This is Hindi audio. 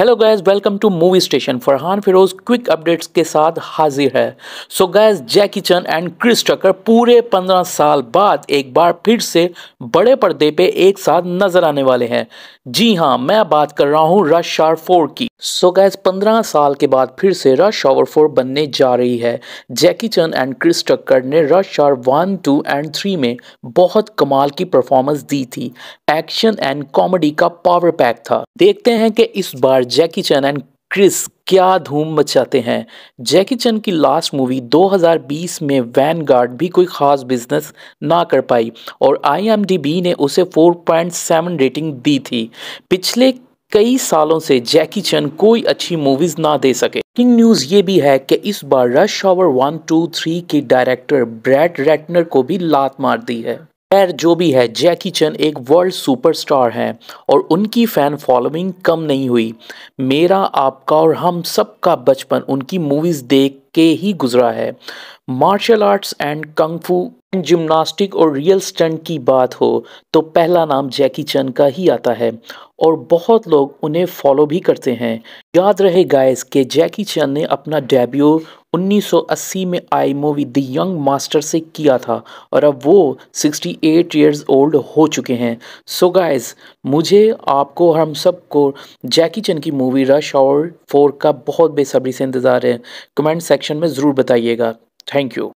hello guys welcome to movie station Farhan Firoz quick updates के साथ हाजिर है सो गैज़ जैकी चन एंड क्रिस टकर पूरे पंद्रह साल बाद एक बार फिर से बड़े पर्दे पे एक साथ नजर आने वाले हैं जी हाँ मैं बात कर रहा हूँ रश शार फोर की सो गैस पंद्रह साल के बाद फिर से रश शावर फोर बनने जा रही है जैकी चन एंड क्रिस टक्कर ने रश शार वन टू एंड थ्री में बहुत कमाल की परफॉर्मेंस दी थी एक्शन एंड कॉमेडी का पावर पैक था देखते हैं कि इस बार जैकी चैन एंड क्रिस क्या धूम मचाते हैं जैकी चन की लास्ट मूवी 2020 में वैन भी कोई ख़ास बिजनेस ना कर पाई और आईएमडीबी ने उसे 4.7 रेटिंग दी थी पिछले कई सालों से जैकी चन कोई अच्छी मूवीज ना दे सके किंग न्यूज ये भी है कि इस बार rush hour one two three के डायरेक्टर ब्रैड रेटनर को भी लात मार दी है खैर जो भी है जैकी चन एक वर्ल्ड सुपरस्टार हैं और उनकी फ़ैन फॉलोइंग कम नहीं हुई मेरा आपका और हम सब का बचपन उनकी मूवीज़ देख के ही गुजरा है martial arts and kung fu gymnastic और रियल स्टंट की बात हो तो पहला नाम जैकी चन का ही आता है और बहुत लोग उन्हें फॉलो भी करते हैं याद रहे गाइस कि जैकी चन ने अपना डेब्यू 1980 में आई मूवी द यंग मास्टर से किया था और अब वो 68 एट ईयर्स ओल्ड हो चुके हैं सो so गाइस मुझे आपको हम सबको जैकी चन की मूवी रश और फोर का बहुत बेसब्री से इंतज़ार है कमेंट सेक्शन में ज़रूर बताइएगा थैंक यू